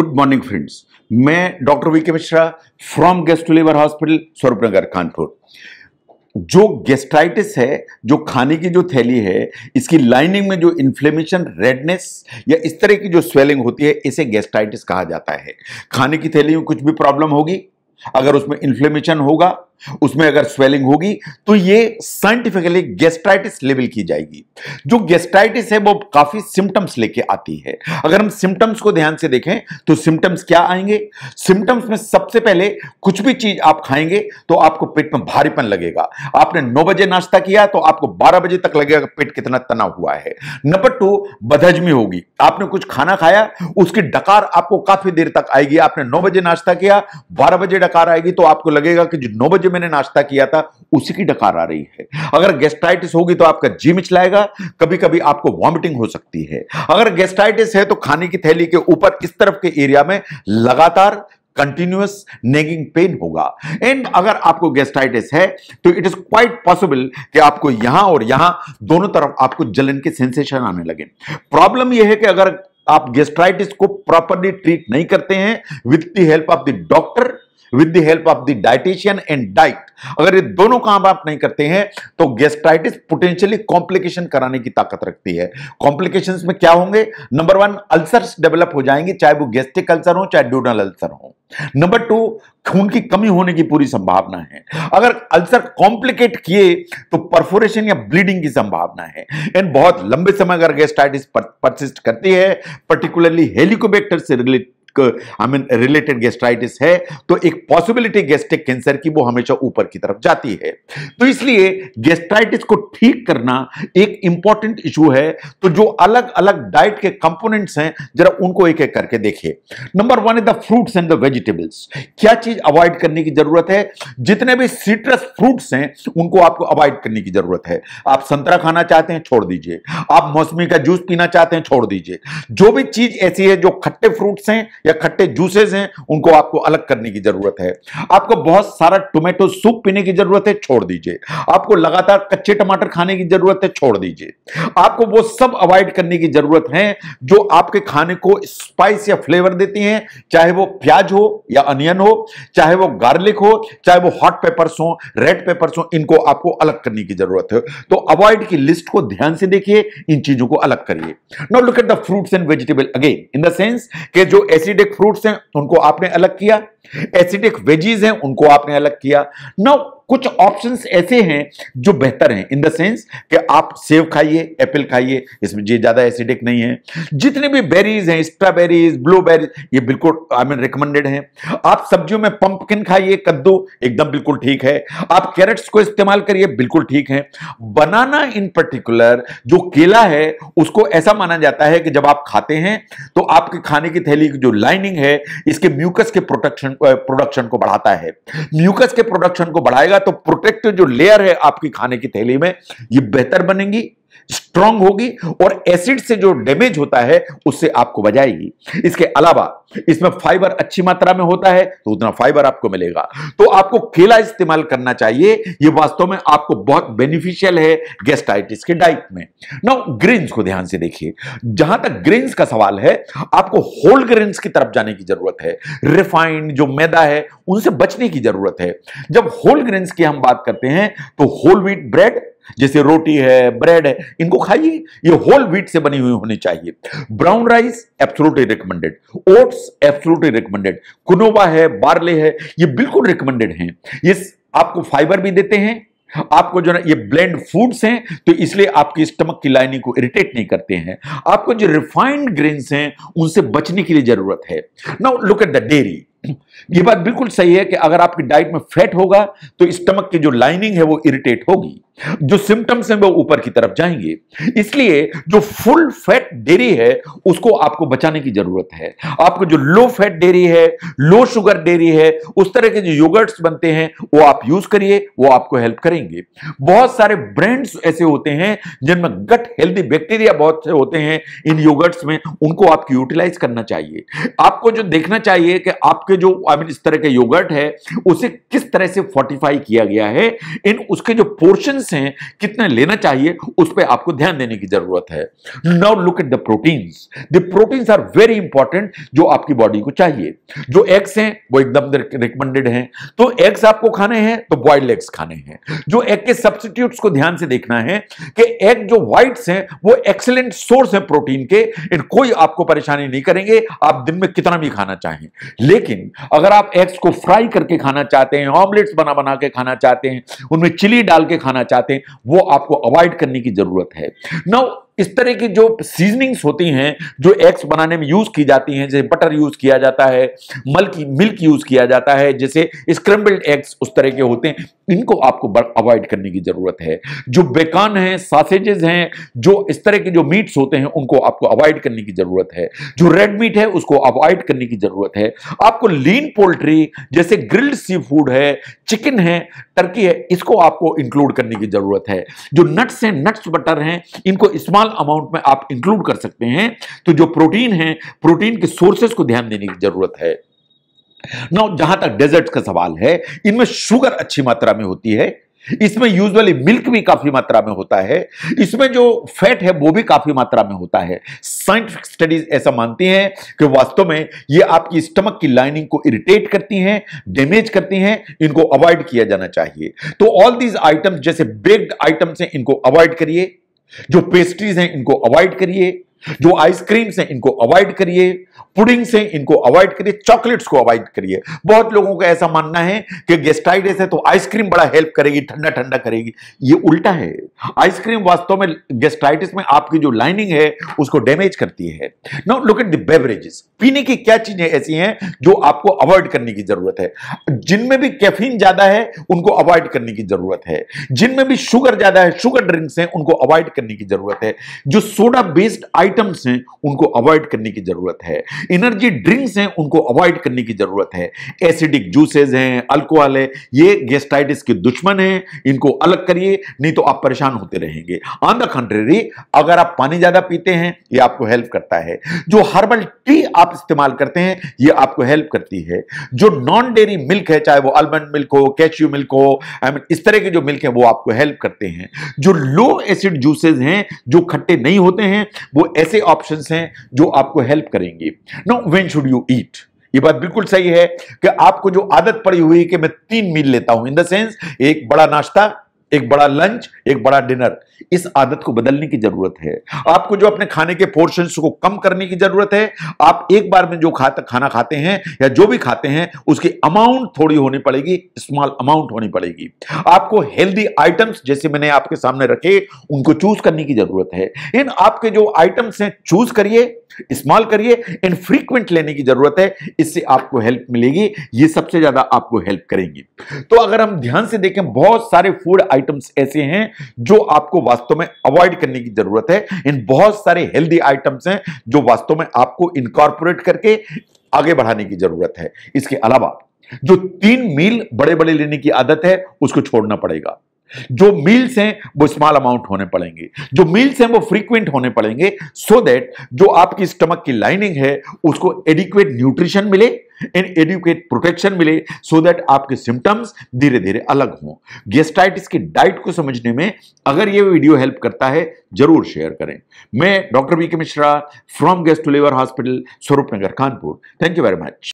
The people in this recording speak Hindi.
गुड मॉर्निंग फ्रेंड्स मैं doctor V K Mishra from gastro लेबर हॉस्पिटल स्वरूप नगर कानपुर जो गेस्ट्राइटिस है जो खाने की जो थैली है इसकी लाइनिंग में जो इन्फ्लेमेशन रेडनेस या इस तरह की जो स्वेलिंग होती है इसे गेस्ट्राइटिस कहा जाता है खाने की थैली में कुछ भी प्रॉब्लम होगी अगर उसमें इन्फ्लेमेशन होगा उसमें अगर स्वेलिंग होगी तो ये साइंटिफिकली गेस्ट्राइटिस लेवल की जाएगी जो गेस्ट्राइटिस है वो काफी सिम्टम्स लेके आती है अगर हम सिम्टम्स को ध्यान से देखें तो सिम्टम्स क्या आएंगे सिम्टम्स में सबसे पहले कुछ भी चीज आप खाएंगे तो आपको पेट में भारीपन लगेगा आपने नौ बजे नाश्ता किया तो आपको बारह बजे तक लगेगा पेट कितना तना हुआ है नंबर टू बदहजमी होगी आपने कुछ खाना खाया उसकी डकार आपको काफी देर तक आएगी आपने नौ बजे नाश्ता किया बारह बजे डकार आएगी तो आपको लगेगा कि जो नौ बजे मैंने नाश्ता किया था उसी की डकार आ रही है अगर गेस्टाइटिस होगी तो आपका जी मिचलाएगा कभी कभी आपको वॉमिटिंग हो सकती है अगर गेस्टाइटिस है तो खाने की थैली के ऊपर इस तरफ के एरिया में लगातार कंटिन्यूस नेगिंग पेन होगा एंड अगर आपको गेस्टाइटिस है तो इट इज क्वाइट पॉसिबल कि आपको यहां और यहां दोनों तरफ आपको जलन के सेंसेशन आने लगे प्रॉब्लम यह है कि अगर आप गेस्ट्राइटिस को प्रॉपरली ट्रीट नहीं करते हैं with the help of the doctor with the help of the dietitian and diet अगर ये दोनों काम आप नहीं करते हैं तो गेस्ट्राइटिस पोटेंशियली कॉम्प्लिकेशन कराने की ताकत रखती है कॉम्प्लिकेशन में क्या होंगे नंबर वन अल्सर डेवलप हो जाएंगे चाहे वो गेस्टिक अल्सर हो चाहे ड्यूडल अल्सर हो नंबर टू खून की कमी होने की पूरी संभावना है अगर अल्सर कॉम्प्लिकेट किए तो परफोरेशन या ब्लीडिंग की संभावना है एंड बहुत लंबे समय अगर गेस्टाइटिस परसिस्ट करती है पर्टिकुलरली हेलिकोबैक्टर से related I mean related gastritis है तो एक पॉसिबिलिटी गैस्ट्रिक कैंसर की वो हमेशा ऊपर की तरफ जाती है तो इसलिए गैस्ट्राइटिस को ठीक करना एक इंपॉर्टेंट इशू है तो जो अलग अलग डाइट के कंपोनेंट्स हैं जरा उनको एक एक करके देखिए number one is the fruits and the vegetable vegetables क्या चीज अवॉइड करने की जरूरत है जितने भी सिट्रस फ्रूट्स हैं उनको आपको अवॉइड करने की जरूरत है आप संतरा खाना चाहते हैं छोड़ दीजिए आप मौसमी का जूस पीना चाहते हैं छोड़ दीजिए जो भी चीज ऐसी है जो खट्टे फ्रूट्स हैं या खट्टे जूसेज हैं उनको आपको अलग करने की जरूरत है आपको बहुत सारा टोमेटो सूप पीने की जरूरत है छोड़ दीजिए आपको लगातार कच्चे टमाटर खाने की जरूरत है छोड़ दीजिए आपको वो सब अवॉइड करने की जरूरत है जो आपके खाने को स्पाइस या फ्लेवर देती हैं चाहे वो प्याज हो या अनियन हो चाहे वो गार्लिक हो चाहे वो हॉट पेपर्स हो रेड पेपर्स हो इनको आपको अलग करने की जरूरत है तो अवॉइड की लिस्ट को ध्यान से देखिए इन चीजों को अलग करिए now look at the fruits and vegetable again in the sense के जो एसिडिक फ्रूट्स हैं उनको आपने अलग किया एसिडिक वेजीज हैं उनको आपने अलग किया नौ कुछ ऑप्शंस ऐसे हैं जो बेहतर हैं इन द सेंस कि आप सेब खाइए एप्पल खाइए इसमें ये ज़्यादा एसिडिक नहीं है जितने भी बेरीज हैं स्ट्रॉबेरीज ब्लूबेरीज ये बिल्कुल आई मीन रिकमेंडेड हैं आप सब्जियों में पंपकिन खाइए कद्दू एकदम बिल्कुल ठीक है आप कैरेट्स को इस्तेमाल करिए बिल्कुल ठीक है बनाना इन पर्टिकुलर जो केला है उसको ऐसा माना जाता है कि जब आप खाते हैं तो आपके खाने की थैली की जो लाइनिंग है इसके म्यूकस के प्रोटेक्शन प्रोडक्शन प्रोडक्शन uh, को बढ़ाता है म्यूकस के प्रोडक्शन को बढ़ाएगा तो प्रोटेक्टिव जो लेयर है आपकी खाने की थैली में ये बेहतर बनेगी स्ट्रांग होगी और एसिड से जो डैमेज होता है उससे आपको बचाएगी इसके अलावा इसमें फाइबर अच्छी मात्रा में होता है तो उतना फाइबर आपको मिलेगा तो आपको केला इस्तेमाल करना चाहिए ये वास्तव में आपको बहुत बेनिफिशियल है गेस्टाइटिस के डाइट में नाउ ग्रीन को ध्यान से देखिए जहां तक ग्रेन्स का सवाल है आपको होल ग्रेन्स की तरफ जाने की जरूरत है रिफाइंड जो मैदा है उनसे बचने की जरूरत है जब होल ग्रेन्स की हम बात करते हैं तो होल व्हीट ब्रेड जैसे रोटी है ब्रेड है इनको खाइए ये होल व्हीट से बनी हुई होनी चाहिए brown rice absolutely recommended oats absolutely recommended quinoa है बार्ले है ये बिल्कुल रिकमेंडेड हैं ये आपको फाइबर भी देते हैं आपको जो ना ये ब्लेंड फूड्स हैं तो इसलिए आपकी स्टमक की लाइनिंग को इरिटेट नहीं करते हैं आपको जो रिफाइंड ग्रेन्स हैं उनसे बचने के लिए जरूरत है now look at the dairy ये बात बिल्कुल सही है कि अगर आपकी डाइट में फैट होगा तो स्टमक की जो लाइनिंग है वो इरिटेट होगी जो सिम्टम्स हैं वो ऊपर की तरफ जाएंगे इसलिए जो फुल फैट डेरी है उसको आपको बचाने की जरूरत है आपको जो लो फैट डेरी है लो शुगर डेरी है उस तरह के जो योगर्ट्स बनते हैं वो आप यूज करिए वो आपको हेल्प करेंगे बहुत सारे ब्रांड्स ऐसे होते हैं जिनमें गट हेल्दी बैक्टीरिया बहुत से होते हैं इन योगर्ट्स में उनको आपको यूटिलाइज करना चाहिए आपको जो देखना चाहिए कि आपके जो आई मीन इस तरह के योगर्ट है उसे किस तरह से फोर्टिफाई किया गया है इन उसके जो पोर्शन nutrients हैं कितने लेना चाहिए उस पर आपको ध्यान देने की जरूरत है now look at the proteins the proteins are very important जो आपकी बॉडी को चाहिए जो एग्स हैं वो एकदम रिकमेंडेड हैं तो एग्स आपको खाने हैं तो बॉइल्ड एग्स खाने हैं जो एग के सब्सिट्यूट को ध्यान से देखना है कि एग जो व्हाइट्स हैं वो एक्सलेंट सोर्स है प्रोटीन के इन कोई आपको परेशानी नहीं करेंगे आप दिन में कितना भी खाना चाहें लेकिन अगर आप एग्स को फ्राई करके खाना चाहते हैं ऑमलेट्स बना बना के खाना चाहते हैं उनमें चिली डाल के खाना चाहते जाते हैं वो आपको अवॉइड करने की जरूरत है नाउ इस तरह की जो सीजनिंग्स होती हैं जो एग्स बनाने में यूज की जाती हैं जैसे बटर यूज किया जाता है मल्की मिल्क यूज किया जाता है जैसे स्क्रम्बल्ड एग्स उस तरह के होते हैं इनको आपको अवॉइड करने की जरूरत है जो बेकान है सासेजेस हैं जो इस तरह के जो मीट्स होते हैं उनको आपको अवॉइड करने की जरूरत है जो रेड मीट है उसको अवॉइड करने की जरूरत है आपको लीन पोल्ट्री जैसे ग्रिल्ड सी फूड है चिकन है टर्की है इसको आपको इंक्लूड करने की जरूरत है जो नट्स हैं नट्स बटर हैं इनको इस्तेमाल अलग अमाउंट में आप इंक्लूड कर सकते हैं तो जो प्रोटीन है प्रोटीन के सोर्सेस को ध्यान देने की जरूरत है नौ जहां तक डेजर्ट का सवाल है इनमें शुगर अच्छी मात्रा में होती है इसमें यूजुअली मिल्क भी काफी मात्रा में होता है इसमें जो फैट है वो भी काफी मात्रा में होता है साइंटिफिक स्टडीज ऐसा मानती हैं कि वास्तव में ये आपकी स्टमक की लाइनिंग को इरिटेट करती हैं डैमेज करती हैं इनको अवॉइड किया जाना चाहिए तो ऑल दीज आइटम्स जैसे बेग्ड आइटम्स हैं इनको अवॉइड करिए जो पेस्ट्रीज हैं इनको अवॉइड करिए जो आइसक्रीम से इनको अवॉइड करिए पुडिंग से इनको अवॉइड करिए चॉकलेट्स को अवॉइड करिए बहुत लोगों का ऐसा मानना है कि गेस्टाइटिस है तो आइसक्रीम बड़ा हेल्प करेगी ठंडा ठंडा करेगी ये उल्टा है आइसक्रीम वास्तव में गेस्टाइटिस में आपकी जो लाइनिंग है उसको डैमेज करती है नो लुक एट बेवरेजेस पीने की क्या चीजें ऐसी हैं जो आपको अवॉइड करने की जरूरत है जिनमें भी कैफीन ज्यादा है उनको अवॉइड करने की जरूरत है जिनमें भी शुगर ज्यादा है शुगर ड्रिंक्स हैं उनको अवॉइड करने की जरूरत है जो सोडा बेस्ड आई आइटम्स हैं उनको अवॉइड करने की ज़रूरत है एनर्जी ड्रिंक्स हैं उनको अवॉइड करने की ज़रूरत है एसिडिक जूसेज हैं अल्कोहल है ये गेस्टाइटिस के दुश्मन हैं इनको अलग करिए नहीं तो आप परेशान होते रहेंगे ऑन द कंट्रेरी अगर आप पानी ज़्यादा पीते हैं ये आपको हेल्प करता है जो हर्बल टी आप इस्तेमाल करते हैं ये आपको हेल्प करती है जो नॉन डेयरी मिल्क है चाहे वो आलमंड मिल्क हो कैश्यू मिल्क हो आई मीन इस तरह के जो मिल्क है वो आपको हेल्प करते हैं जो लो एसिड जूसेज हैं जो खट्टे नहीं होते हैं वो ऐसे ऑप्शंस हैं जो आपको हेल्प करेंगे know when should you eat ये बात बिल्कुल सही है कि आपको जो आदत पड़ी हुई है कि मैं तीन मील लेता हूं इन द सेंस एक बड़ा नाश्ता एक बड़ा लंच एक बड़ा डिनर इस आदत को बदलने की जरूरत है आपको जो अपने खाने के पोर्शन को कम करने की जरूरत है आप एक बार में जो खाता खाना खाते हैं या जो भी खाते हैं उसकी अमाउंट थोड़ी होनी पड़ेगी स्मॉल अमाउंट होनी पड़ेगी आपको हेल्दी आइटम्स जैसे मैंने आपके सामने रखे उनको चूज करने की जरूरत है इन आपके जो आइटम्स हैं चूज करिए इस्तेमाल करिए एंड फ्रीक्वेंट लेने की जरूरत है इससे आपको हेल्प मिलेगी ये सबसे ज्यादा आपको हेल्प करेंगी तो अगर हम ध्यान से देखें बहुत सारे फूड आइटम्स ऐसे हैं जो आपको वास्तव में अवॉइड करने की जरूरत है इन बहुत सारे हेल्दी आइटम्स हैं जो वास्तव में आपको इनकॉर्पोरेट करके आगे बढ़ाने की जरूरत है इसके अलावा जो तीन मील बड़े बड़े लेने की आदत है उसको छोड़ना पड़ेगा जो मील्स हैं वो स्मॉल अमाउंट होने पड़ेंगे जो मील्स हैं वो फ्रीक्वेंट होने पड़ेंगे सो so दैट जो आपकी स्टमक की लाइनिंग है उसको एडिक्वेट न्यूट्रिशन मिले एंड एडिक्वेट प्रोटेक्शन मिले सो so दैट आपके सिम्टम्स धीरे धीरे अलग हों गेस्टाइटिस की डाइट को समझने में अगर ये वीडियो हेल्प करता है जरूर शेयर करें मैं doctor V Mishra from gastro liver hospital Swaroop Nagar Kanpur thank you very much